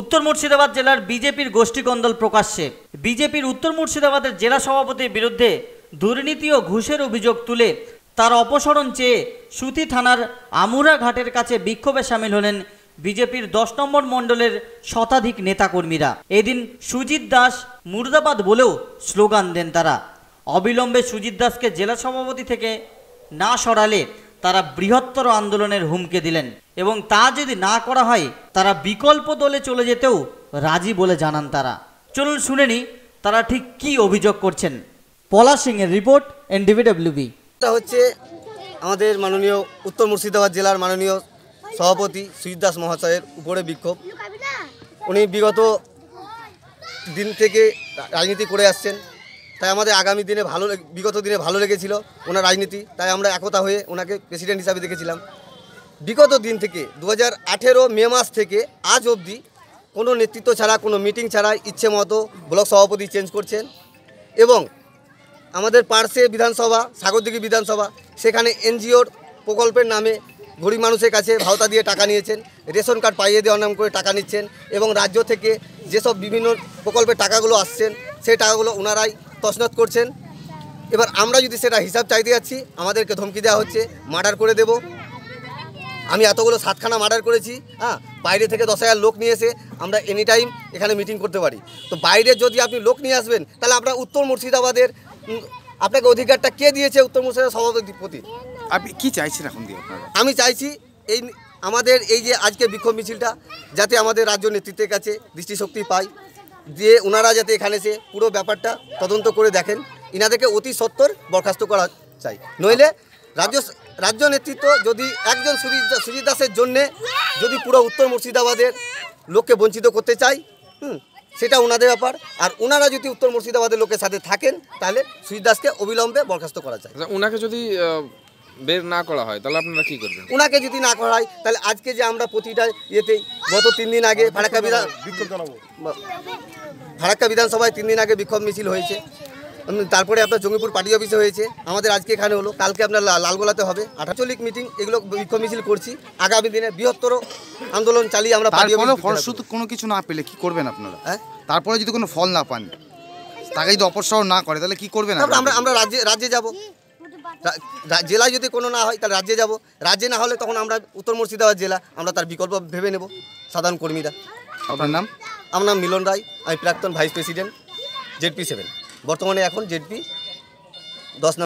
উত্তর মুর্শিদাবাদ জেলার বিজেপির গোষ্ঠীকন্দল প্রকাশ্যে বিজেপির উত্তর মুর্শিদাবাদের জেলা সভাপতির বিরুদ্ধে দুর্নীতি ও ঘুষের অভিযোগ তুলে তার অপসরণ চেয়ে সুতি থানার আমুরা ঘাটের কাছে বিক্ষোভে সামিল হলেন বিজেপির দশ নম্বর মণ্ডলের শতাধিক নেতাকর্মীরা এদিন সুজিত দাস মুর্দাবাদ বলেও স্লোগান দেন তারা অবিলম্বে সুজিত দাসকে জেলা সভাপতি থেকে না সরালে তারা বৃহত্তর আন্দোলনের হুমকে দিলেন এবং তা যদি না করা হয় তারা বিকল্প দলে চলে যেতেও রাজি বলে জানান তারা চলুন শুনেনি তারা ঠিক কি অভিযোগ করছেন পলা এর রিপোর্ট এনডিবিডব্লিউবি হচ্ছে আমাদের মাননীয় উত্তর মুর্শিদাবাদ জেলার মাননীয় সভাপতি সুজিত দাস মহাশয়ের উপরে বিক্ষোভ উনি বিগত দিন থেকে রাজনীতি করে আসছেন তাই আমাদের আগামী দিনে ভালো বিগত দিনে ভালো লেগেছিল ওনার রাজনীতি তাই আমরা একতা হয়ে ওনাকে প্রেসিডেন্ট হিসাবে দেখেছিলাম বিগত দিন থেকে দু হাজার মে মাস থেকে আজ অবধি কোনো নেতৃত্ব ছাড়া কোনো মিটিং ছাড়া ইচ্ছে মতো ব্লক সভাপতি চেঞ্জ করছেন এবং আমাদের পার্সে বিধানসভা সাগরদিঘি বিধানসভা সেখানে এনজিওর প্রকল্পের নামে গরিব মানুষের কাছে ভাওতা দিয়ে টাকা নিয়েছেন রেশন কার্ড পাইয়ে দেওয়ার নাম করে টাকা নিচ্ছেন এবং রাজ্য থেকে যেসব বিভিন্ন প্রকল্পের টাকাগুলো আসছেন সেই টাকাগুলো ওনারাই তসনত করছেন এবার আমরা যদি সেটা হিসাব চাইতে যাচ্ছি আমাদেরকে ধমকি দেওয়া হচ্ছে মার্ডার করে দেব আমি এতগুলো সাতখানা মার্ডার করেছি হ্যাঁ বাইরে থেকে দশ হাজার লোক নিয়ে এসে আমরা এনি টাইম এখানে মিটিং করতে পারি তো বাইরে যদি আপনি লোক নিয়ে আসবেন তাহলে আমরা উত্তর মুর্শিদাবাদের আপনাকে অধিকারটা কে দিয়েছে উত্তর মুর্শিদাবাদ প্রতি আপনি কি চাইছেন এখন দিয়ে আমি চাইছি এই আমাদের এই যে আজকে বিক্ষোভ মিছিলটা যাতে আমাদের রাজ্য নেতৃত্বের কাছে দৃষ্টিশক্তি পায় দিয়ে ওনারা যাতে এখানে এসে পুরো ব্যাপারটা তদন্ত করে দেখেন ইনাদেরকে অতি সত্তর বরখাস্ত করা চাই নইলে রাজ্য রাজ্য নেতৃত্ব যদি একজন সুজিত সুজিত দাসের জন্যে যদি পুরো উত্তর মুর্শিদাবাদের লোককে বঞ্চিত করতে চাই হুম সেটা ওনাদের ব্যাপার আর ওনারা যদি উত্তর মুর্শিদাবাদের লোকের সাথে থাকেন তাহলে সুজিত দাসকে অবিলম্বে বরখাস্ত করা যায় ওনাকে আচ্ছা, যদি বের না করা হয় তাহলে আপনারা কি করবেন ওনাকে যদি না করা হয় তাহলে আজকে যে আমরা প্রতিটা ইয়েতে গত তিন দিন আগে ফারাক্কা বিধান ফারাক্কা বিধানসভায় তিন দিন আগে বিক্ষোভ মিছিল হয়েছে তারপরে আপনার জঙ্গিপুর পার্টি অফিসে হয়েছে আমাদের আজকে এখানে হলো কালকে আপনার লালগোলাতে হবে আঠাচল্লিক মিটিং এগুলো বিক্ষোভ মিছিল করছি আগামী দিনে বৃহত্তর আন্দোলন চালিয়ে আমরা ফলশ্রুত কোনো কিছু না পেলে কি করবেন আপনারা হ্যাঁ তারপরে যদি কোনো ফল না পান তাকে যদি অপসারণ না করে তাহলে কি করবেন আমরা আমরা রাজ্যে রাজ্যে যাবো জেলায় যদি কোনো না হয় তাহলে রাজ্যে যাব রাজ্যে না হলে তখন আমরা উত্তর মুর্শিদাবাদ জেলা আমরা তার বিকল্প ভেবে নেব সাধারণ কর্মীরা আপনার নাম আমার নাম মিলন রায় আমি প্রাক্তন ভাইস প্রেসিডেন্ট জেডপি সেভেন বর্তমানে এখন জেডপি দশ